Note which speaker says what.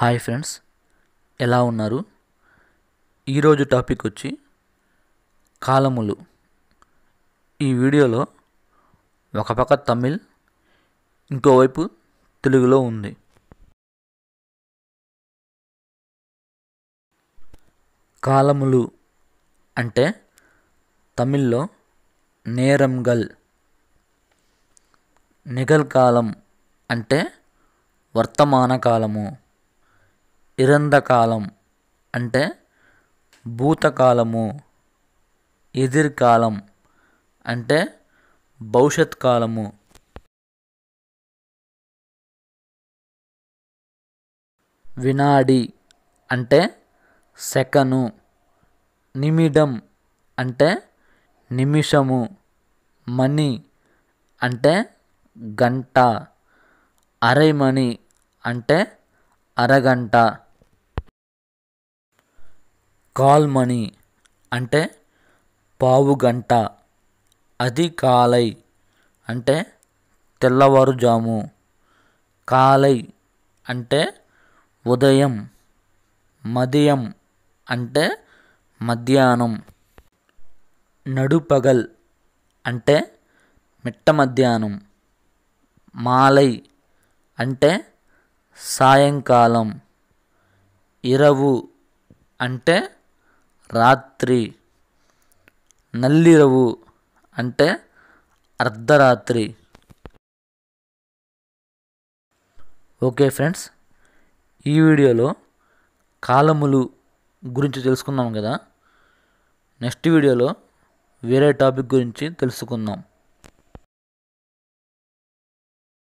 Speaker 1: hi friends ఎలా ఉన్నారు ఈరోజు టాపిక్ వచ్చి కాలములు ఈ వీడియోలో ఒక పక్క తమిళ్ ఇంకోవైపు తెలుగులో ఉంది కాలములు అంటే తమిళ్లో నేరంగల్ నిఘల్ కాలం అంటే వర్తమాన కాలము ఇరందకాలం అంటే భూతకాలము ఎదిర్కాలం అంటే
Speaker 2: భవిష్యత్ కాలము
Speaker 1: వినాడి అంటే సెకను నిమిడం అంటే నిమిషము మణి అంటే గంట అరైమణి అంటే అరగంట కాల్ మనీ అంటే పావుగంట అది కాలై అంటే తెల్లవారుజాము కాలై అంటే ఉదయం మదియం అంటే మధ్యాహ్నం నడుపగల్ అంటే మిట్ట మధ్యాహ్నం మాలై అంటే సాయంకాలం ఇరవు అంటే రాత్రి నల్లిరవు అంటే అర్ధరాత్రి ఓకే ఫ్రెండ్స్ ఈ వీడియోలో కాలములు గురించి తెలుసుకుందాం కదా నెక్స్ట్ వీడియోలో వేరే టాపిక్ గురించి తెలుసుకుందాం